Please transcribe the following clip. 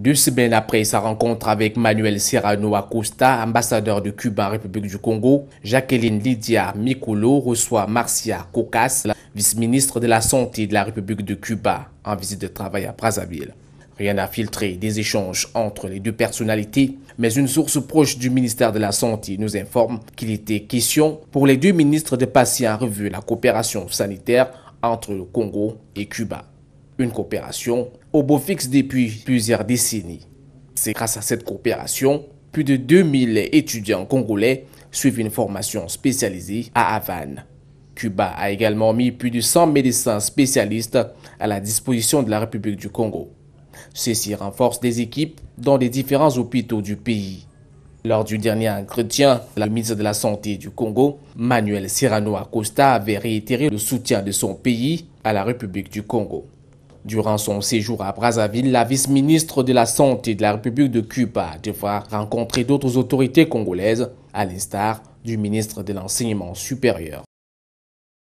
Deux semaines après sa rencontre avec Manuel Serrano Acosta, ambassadeur de Cuba en République du Congo, Jacqueline Lydia Mikolo reçoit Marcia Cocas, vice-ministre de la Santé de la République de Cuba, en visite de travail à Brazzaville. Rien n'a filtré des échanges entre les deux personnalités, mais une source proche du ministère de la Santé nous informe qu'il était question pour les deux ministres de passer en revue la coopération sanitaire entre le Congo et Cuba une coopération au beau fixe depuis plusieurs décennies. C'est grâce à cette coopération, plus de 2000 étudiants congolais suivent une formation spécialisée à Havane. Cuba a également mis plus de 100 médecins spécialistes à la disposition de la République du Congo. Ceci renforce des équipes dans les différents hôpitaux du pays. Lors du dernier entretien, la ministre de la Santé du Congo, Manuel Serrano Acosta, avait réitéré le soutien de son pays à la République du Congo. Durant son séjour à Brazzaville, la vice-ministre de la Santé de la République de Cuba devra rencontrer d'autres autorités congolaises, à l'instar du ministre de l'Enseignement supérieur.